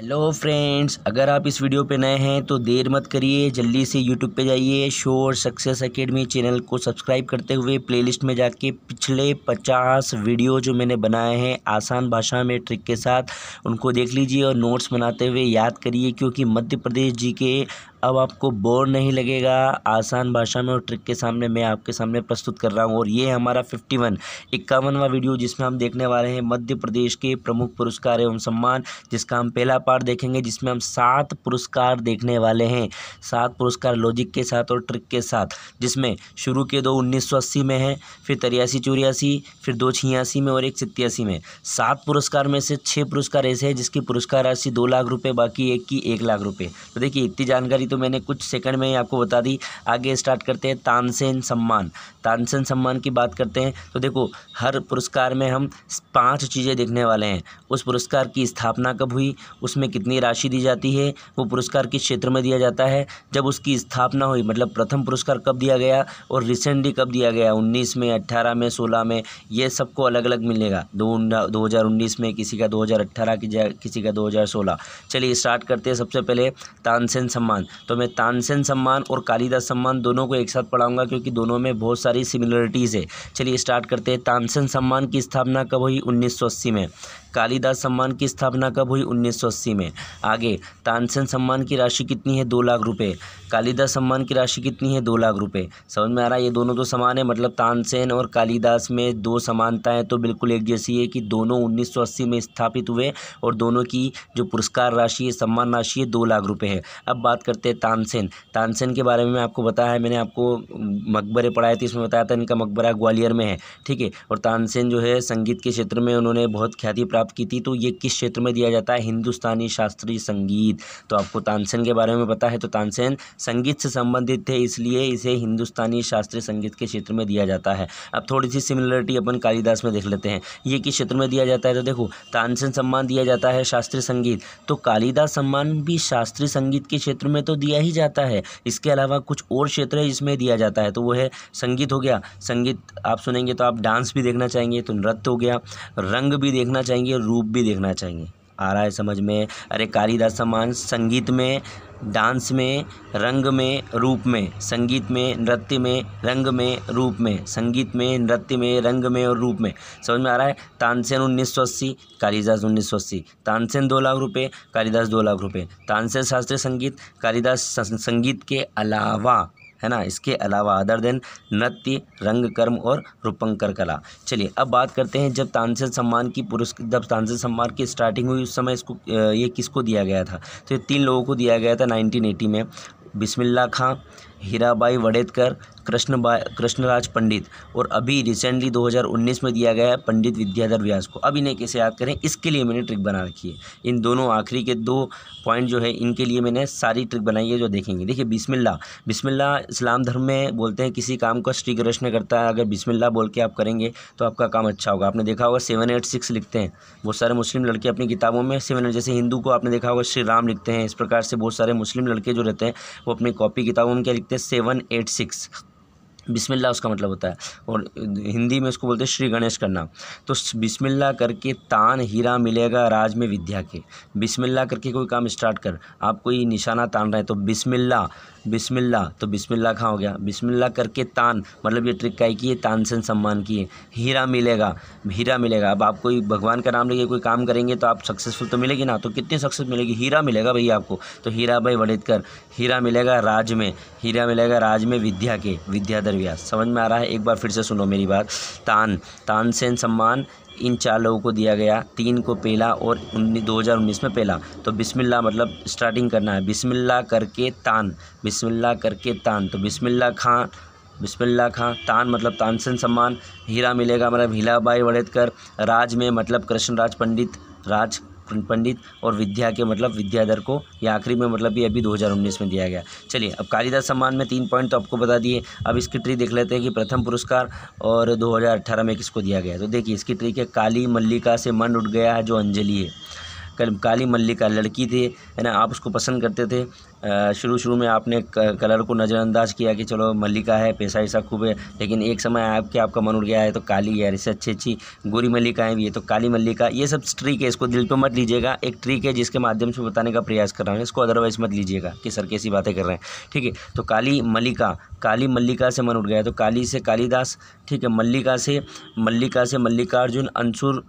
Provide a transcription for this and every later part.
hello friends अगर आप इस वीडियो पे नए हैं तो देर मत करिए जल्दी से यूट्यूब पे जाइए शोर सक्सेस एकेडमी चैनल को सब्सक्राइब करते हुए प्लेलिस्ट में जाके पिछले 50 वीडियो जो मैंने बनाए हैं आसान भाषा में ट्रिक के साथ उनको देख लीजिए और नोट्स बनाते हुए याद करिए क्योंकि मध्य प्रदेश जी के अब आपको बोर नहीं लगेगा आसान भाषा में और ट्रिक के सामने मैं आपके सामने प्रस्तुत कर रहा हूँ और ये हमारा फिफ्टी वन इक्यावनवा वीडियो जिसमें हम देखने वाले हैं मध्य प्रदेश के प्रमुख पुरस्कार एवं सम्मान जिसका हम पहला पार्ट देखेंगे जिसमें हम सात पुरस्कार देखने वाले हैं सात पुरस्कार लॉजिक के साथ और ट्रिक के साथ जिसमें शुरू के दो उन्नीस में है फिर तिरासी चौरासी फिर दो छियासी में और एक सितयासी में सात पुरस्कार में से छः पुरस्कार ऐसे हैं जिसकी पुरस्कार राशि दो लाख रुपये बाकी एक की एक लाख रुपये तो देखिए इतनी जानकारी तो मैंने कुछ सेकंड में ही आपको बता दी आगे स्टार्ट करते हैं तानसेन सम्मान तानसेन सम्मान की बात करते हैं तो देखो हर पुरस्कार में हम पांच चीज़ें देखने वाले हैं उस पुरस्कार की स्थापना कब हुई उसमें कितनी राशि दी जाती है वो पुरस्कार किस क्षेत्र में दिया जाता है जब उसकी स्थापना हुई मतलब प्रथम पुरस्कार कब दिया गया और रिसेंटली कब दिया गया उन्नीस में अट्ठारह में सोलह में ये सबको अलग अलग मिलेगा दो हज़ार उन्नीस में किसी का दो हज़ार अट्ठारह की किसी का दो हज़ार सोलह चलिए स्टार्ट करते हैं सबसे पहले तानसेन सम्मान तो मैं तानसेन सम्मान और कालिदास सम्मान दोनों को एक साथ पढ़ाऊंगा क्योंकि दोनों में बहुत सारी सिमिलरिटीज़ है चलिए स्टार्ट करते हैं तानसेन सम्मान की स्थापना कब हुई उन्नीस में कालिदास सम्मान की स्थापना कब हुई 1980 में आगे तानसेन सम्मान की राशि कितनी है दो लाख रुपये कालिदास सम्मान की राशि कितनी है दो लाख रुपये समझ में आ रहा है ये दोनों तो समान है मतलब तानसेन और कालिदास में दो समानता है तो बिल्कुल एक जैसी है कि दोनों 1980 में स्थापित हुए और दोनों की जो पुरस्कार राशि है सम्मान राशि है दो लाख रुपये है अब बात करते हैं तानसेन तानसेन के बारे में आपको बताया है मैंने आपको मकबरे पढ़ाए थे इसमें बताया था इनका मकबरा ग्वालियर में है ठीक है और तानसेन जो है संगीत के क्षेत्र में उन्होंने बहुत ख्याति प्राप्त प्राप्त की थी तो ये किस क्षेत्र में दिया जाता है हिंदुस्तानी शास्त्रीय संगीत तो आपको तानसेन के बारे में पता है तो तानसेन संगीत से संबंधित थे इसलिए इसे हिंदुस्तानी शास्त्रीय संगीत के क्षेत्र में दिया जाता है अब थोड़ी सी सिमिलरिटी अपन कालिदास में देख लेते हैं ये किस क्षेत्र में दिया जाता है तो देखो तानसेन सम्मान दिया जाता है शास्त्रीय संगीत तो कालिदास सम्मान भी शास्त्रीय संगीत के क्षेत्र में तो दिया ही जाता है इसके अलावा कुछ और क्षेत्र है जिसमें दिया जाता है तो वो है संगीत हो गया संगीत आप सुनेंगे तो आप डांस भी देखना चाहेंगे तो नृत्य हो गया रंग भी देखना चाहेंगे चाहिए रूप भी देखना चाहिए आ रहा है समझ में अरे कालिदास समान संगीत में डांस में रंग में रूप में संगीत में नृत्य में रंग में रूप में संगीत में नृत्य में रंग में और रूप में समझ में आ रहा है तानसेन उन्नीस सौ अस्सी कालिदास उन्नीस सौ अस्सी तानसेन दो लाख रुपये कालिदास दो लाख रुपये तानसेन शास्त्रीय संगीत कालिदास संगीत के अलावा है ना इसके अलावा अदर देन नृत्य रंग कर्म और रूपंकर कला चलिए अब बात करते हैं जब तानसेन सम्मान की पुरुष जब तानसेन सम्मान की स्टार्टिंग हुई उस समय इसको ये किसको दिया गया था तो ये तीन लोगों को दिया गया था नाइनटीन में बिस्मिल्ला खां हीराबाई वड़ेदकर कृष्ण कृष्णराज पंडित और अभी रिसेंटली 2019 में दिया गया है पंडित विद्याधर व्यास को अब इन्हें कैसे याद करें इसके लिए मैंने ट्रिक बना रखी है इन दोनों आखिरी के दो पॉइंट जो है इनके लिए मैंने सारी ट्रिक बनाई है जो देखेंगे देखिए बिस्मिल्ला बिस्मिल्ला इस्लाम धर्म में बोलते हैं किसी काम का श्री कृष्ण करता है अगर बिस्मिल्ला बोल के आप करेंगे तो आपका काम अच्छा होगा आपने देखा होगा सेवन एट सिक्स लिखते हैं बहुत सारे मुस्लिम लड़के अपनी किताबों में सेवन जैसे हिंदू को आपने देखा होगा श्री राम लिखते हैं इस प्रकार से बहुत सारे मुस्लिम लड़के जो रहते हैं वो अपनी कॉपी किताबों में क्या लिखते सकते हैं सेवन एट सिक्स बिस्मिल्लाह उसका मतलब होता है और हिंदी में उसको बोलते हैं श्री गणेश का नाम तो बिस्मिल्लाह करके तान हीरा मिलेगा राज में विद्या के बिस्मिल्लाह करके कोई काम स्टार्ट कर आप कोई निशाना तान रहे तो बिस्मिल्ला बिस्मिल्ला तो बिस्मिल्ला कहाँ हो गया बिस्मिल्ला करके तान मतलब ये ट्रिक काई की है तानसेन सम्मान की है हीरा मिलेगा हीरा मिलेगा अब आप कोई भगवान का नाम लेके कोई काम करेंगे तो आप सक्सेसफुल तो मिलेगी ना तो कितनी सक्सेस मिलेगी हीरा मिलेगा भैया आपको तो हीरा भाई वड़ेदकर हीरा मिलेगा राज में हीरा मिलेगा राज में विद्या के विद्याधर गया समझ में आ रहा है एक बार फिर से सुनो मेरी बात तान तान सेन सम्मान इन चार लोगों को दिया गया तीन को पहला और उन्नीस दो हज़ार उन्नीस में पहला तो बिस्मिल्लाह मतलब स्टार्टिंग करना है बिस्मिल्लाह करके तान बिस्मिल्लाह करके तान तो बिस्मिल्लाह खां बिस्मिल्ला खां तान मतलब तानसेन सम्मान हीरा मिलेगा मतलब हीलाबाई वड़ेदकर राज में मतलब कृष्णराज पंडित राज पंडित और विद्या के मतलब विद्याधर को ये आखिरी में मतलब ये अभी 2019 में दिया गया चलिए अब कालिदास सम्मान में तीन पॉइंट तो आपको बता दिए अब इसकी ट्री देख लेते हैं कि प्रथम पुरस्कार और 2018 में किसको दिया गया तो देखिए इसकी ट्री के काली मल्लिका से मन उठ गया है जो अंजलि है काली मल्लिका लड़की थी है ना आप उसको पसंद करते थे शुरू शुरू में आपने कलर को नज़रअंदाज किया कि चलो मल्लिका है पैसा ऐसा खूब है लेकिन एक समय आपके आपका मन उड़ गया है तो काली यार इससे अच्छी अच्छी गोरी मल्लिकाएँ भी है तो काली मल्लिका ये सब ट्रिक है इसको दिल पे मत लीजिएगा एक ट्रिक है जिसके माध्यम से बताने का प्रयास कर रहा हूँ इसको अदरवाइज़ मत लीजिएगा कि सर कैसी बातें कर रहे हैं ठीक है तो काली मल्लिका काली मल्लिका से मन उठ गया तो काली से कालीदास ठीक है मल्लिका से मल्लिका से मल्लिकार्जुन अंसुर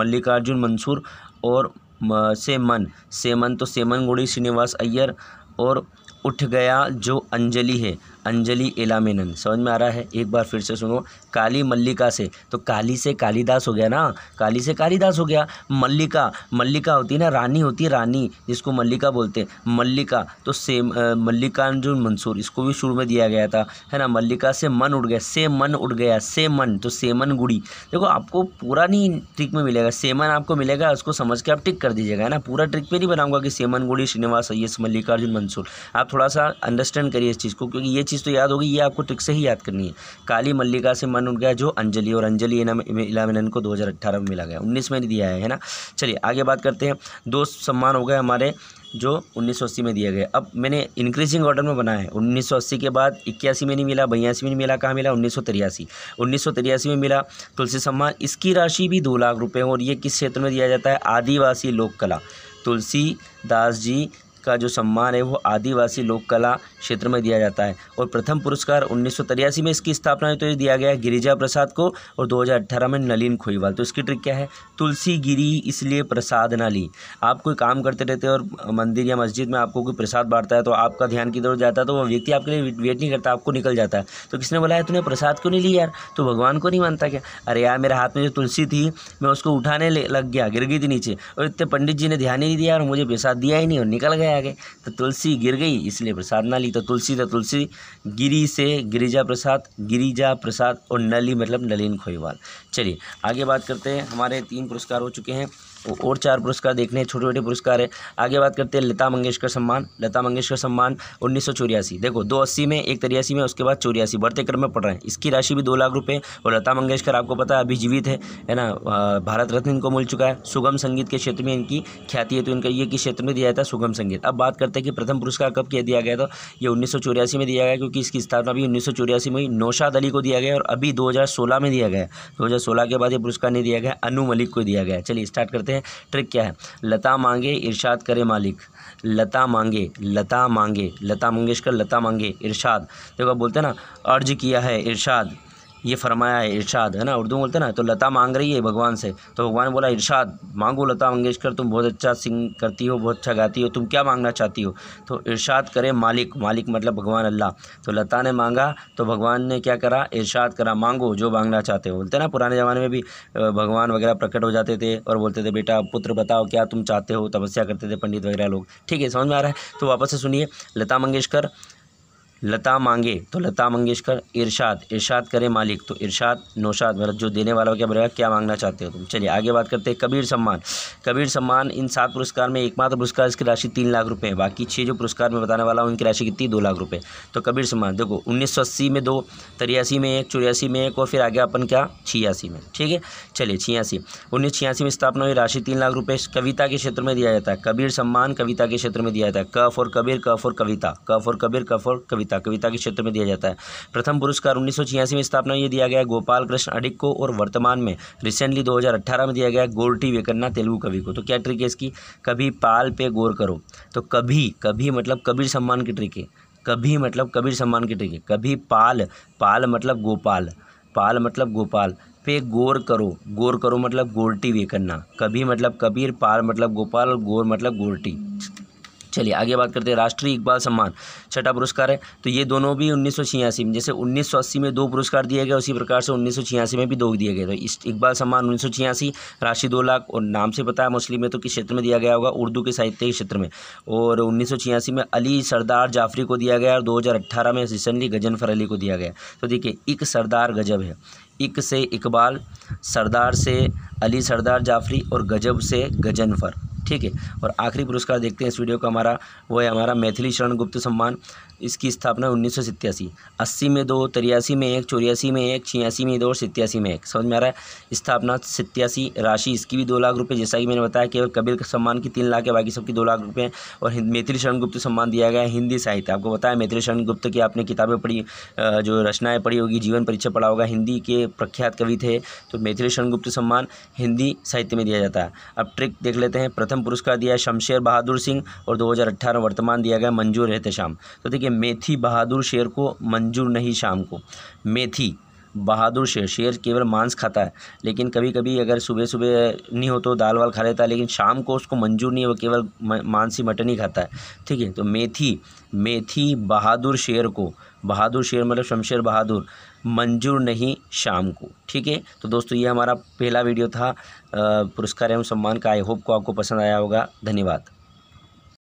मल्लिकार्जुन मंसूर और सेमन सेमन तो सेमन गुड़ी श्रीनिवास अय्यर और उठ गया जो अंजलि है अंजलि एलामेनन समझ में आ रहा है एक बार फिर से सुनो काली मल्लिका से तो काली से कालीदास हो गया ना काली से कालीदास हो गया मल्लिका मल्लिका होती है ना रानी होती है रानी जिसको मल्लिका बोलते हैं मल्लिका तो सेम मल्लिकार्जुन मंसूर इसको भी शुरू में दिया गया था है ना मल्लिका से मन उड़ गया से मन उड़ गया से मन तो सेमन गुड़ी देखो आपको पूरा नहीं ट्रिक में मिलेगा सेमन आपको मिलेगा उसको समझ के आप टिक कर दीजिएगा है ना पूरा ट्रिक पर नहीं बनाऊंगा कि सेमन गुड़ी श्रीनिवास अयस मल्लिकार्जुन मंसूर आप थोड़ा सा अंडरस्टैंड करिए इस चीज़ को क्योंकि ये चीज़ तो याद होगी ये आपको ट्रिक से ही याद करनी है काली मल्लिका से मन उठ गया जो अंजलि और अंजलि इलामिनन को अट्ठारह में मिला गया उन्नीस में दिया है ना चलिए आगे बात करते हैं दो सम्मान हो गए हमारे जो अस्सी में दिया गया अब मैंने इंक्रीजिंग ऑर्डर में बनाया है अस्सी के बाद इक्यासी में नहीं मिला बयासी में नहीं मिला कहाँ मिला उन्नीस सौ में मिला तुलसी सम्मान इसकी राशि भी दो लाख रुपये और ये किस क्षेत्र में दिया जाता है आदिवासी लोक कला तुलसी दास जी का जो सम्मान है वो आदिवासी लोक कला क्षेत्र में दिया जाता है और प्रथम पुरस्कार उन्नीस में इसकी स्थापना तो ये दिया गया है गिरिजा प्रसाद को और 2018 में नलिन खोईवाल तो इसकी ट्रिक क्या है तुलसी गिरी इसलिए प्रसाद ना ली आप कोई काम करते रहते और मंदिर या मस्जिद में आपको कोई प्रसाद बांटता है तो आपका ध्यान की तरफ जाता है तो वह व्यक्ति आपके लिए वेट नहीं करता आपको निकल जाता है तो किसने बोला है तूने प्रसाद क्यों नहीं लिया यार तो भगवान को नहीं मानता क्या अरे यार मेरे हाथ में जो तुलसी थी मैं उसको उठाने लग गया गिर गई थी नीचे और इतने पंडित जी ने ध्यान ही नहीं दिया और मुझे प्रसाद दिया ही नहीं और निकल गया गए आगे तो तुलसी गिर गई इसलिए प्रसाद ना ली तो तुलसी तो तुलसी गिरी से गिरिजा प्रसाद गिरिजा प्रसाद और नली मतलब नलिन खोईवाल चलिए आगे बात करते हैं हमारे तीन पुरस्कार हो चुके हैं और चार पुरस्कार देखने छोटे छोटे पुरस्कार है आगे बात करते हैं लता मंगेशकर सम्मान लता मंगेशकर सम्मान उन्नीस देखो दो अस्सी में एक तिरासी में उसके बाद चौरासी बढ़ते क्रम में पड़ रहे हैं इसकी राशि भी दो लाख रुपये और लता मंगेशकर आपको पता है अभी जीवित है है ना भारत रत्न इनको मिल चुका है सुगम संगीत के क्षेत्र में इनकी ख्याति है तो इनका ये किस क्षेत्र में दिया जाता है सुगम संगीत अब बात करते हैं कि प्रथम पुरस्कार कब किया दिया गया था ये उन्नीस में दिया गया क्योंकि इसकी स्थापना भी उन्नीस में नौशाद अली को दिया गया और अभी दो में दिया गया दो के बाद ये पुरस्कार नहीं दिया गया अनु मलिक को दिया गया चलिए स्टार्ट करते सकते हैं ट्रिक क्या है लता मांगे इरशाद करे मालिक लता मांगे लता मांगे लता मंगेशकर लता मांगे इरशाद देखो बोलते हैं ना अर्ज किया है इरशाद ये फरमाया है इरशाद है ना उर्दू बोलते ना तो लता मांग रही है भगवान से तो भगवान बोला इरशाद मांगो लता मंगेशकर तुम बहुत अच्छा सिंग करती हो बहुत अच्छा गाती हो तुम क्या मांगना चाहती हो तो इरशाद करे मालिक मालिक मतलब भगवान अल्लाह तो लता ने मांगा तो भगवान ने क्या करा इरशाद करा मांगो जो मांगना चाहते हो बोलते ना पुराने ज़माने में भी भगवान वगैरह प्रकट हो जाते थे और बोलते थे बेटा पुत्र बताओ क्या तुम चाहते हो तपस्या करते थे पंडित वगैरह लोग ठीक है समझ में आ रहा है तो वापस से सुनिए लता मंगेशकर लता मांगे तो लता मंगेशकर इरशाद इरशाद करे मालिक तो इरशाद नौशाद मतलब जो देने वाला हो क्या बोलेगा क्या मांगना चाहते हो तुम चलिए आगे बात करते हैं कबीर सम्मान कबीर सम्मान इन सात पुरस्कार में एकमात्र पुरस्कार इसकी राशि तीन लाख रुपये है बाकी छह जो पुरस्कार में बताने वाला हूँ इनकी राशि कितनी दो लाख रुपये तो कबीर सम्मान देखो उन्नीस में दो तिरासी में एक चौरासी में एक और फिर आगे अपन क्या छियासी में ठीक है चलिए छियासी उन्नीस छियासी में स्थापना हुई राशि तीन लाख रुपये कविता के क्षेत्र में दिया जाता है कबीर सम्मान कविता के क्षेत्र में दिया जाता है कफ और कबीर कफ और कविता कफ और कबीर कफ और कविता कविता कविता के क्षेत्र में दिया जाता है प्रथम पुरस्कार उन्नीस में स्थापना यह दिया गया गोपाल कृष्ण अडिक को और वर्तमान में रिसेंटली दो में दिया गया गोल्टी वेकन्ना तेलुगु कवि को तो क्या ट्रिक है इसकी कभी पाल पे गौर करो तो कभी कभी मतलब कबीर सम्मान की ट्रिक है कभी मतलब कबीर सम्मान की ट्रिक है कभी पाल पाल मतलब गोपाल पाल मतलब गोपाल पे गौर करो गौर करो मतलब गोल्टी वे करना कभी मतलब कबीर पाल मतलब गोपाल और गौर मतलब गोल्टी चलिए आगे बात करते हैं राष्ट्रीय इकबाल सम्मान छठा पुरस्कार है तो ये दोनों भी उन्नीस में जैसे उन्नीस में दो पुरस्कार दिए गए उसी प्रकार से उन्नीस में भी दो दिए गए तो इस इकबाल सम्मान उन्नीस राशि दो लाख और नाम से पता है मुस्लिम में तो किस क्षेत्र में दिया गया होगा उर्दू के साहित्य के क्षेत्र में और उन्नीस में अली सरदार जाफरी को दिया गया और दो में रिसेंटली गजनफर अली को दिया गया तो देखिए एक सरदार गजब है इक से इकबाल सरदार से अली सरदार जाफरी और गजब से गजनफर ठीक है और आखिरी पुरस्कार देखते हैं इस वीडियो का हमारा वो है हमारा मैथिली शरण गुप्त सम्मान इसकी स्थापना उन्नीस सौ सत्तासी अस्सी में दो तिरासी में एक चौरासी में एक छियासी में दो और सत्यासी में एक समझ में आ रहा है स्थापना सत्यासी राशि इसकी भी दो लाख रुपये जैसा कि मैंने बताया केवल कबीर सम्मान की तीन लाख है बाकी सबकी दो लाख रुपये और मैथिली शरण गुप्त सम्मान दिया गया है हिंदी साहित्य आपको बताया मैथिली शरण गुप्त की आपने किताबें पढ़ी जो रचनाएँ पढ़ी होगी जीवन परिचय पढ़ा होगा हिंदी के प्रख्यात कवि थे तो मैथिली शरण गुप्त सम्मान हिंदी साहित्य में दिया जाता है अब ट्रिक देख लेते हैं प्रथम पद्म पुरस्कार दिया है शमशेर बहादुर सिंह और 2018 वर्तमान दिया गया मंजूर रहते शाम तो देखिए मेथी बहादुर शेर को मंजूर नहीं शाम को मेथी बहादुर शेर शेर केवल मांस खाता है लेकिन कभी कभी अगर सुबह सुबह नहीं हो तो दाल वाल खा लेता है लेकिन शाम को उसको मंजूर नहीं है वो केवल मांस ही मटन ही खाता है ठीक है तो मेथी मेथी बहादुर शेर को बहादुर शेर मतलब शमशेर बहादुर मंजूर नहीं शाम को ठीक है तो दोस्तों ये हमारा पहला वीडियो था पुरस्कार एवं सम्मान का आई होप को आपको पसंद आया होगा धन्यवाद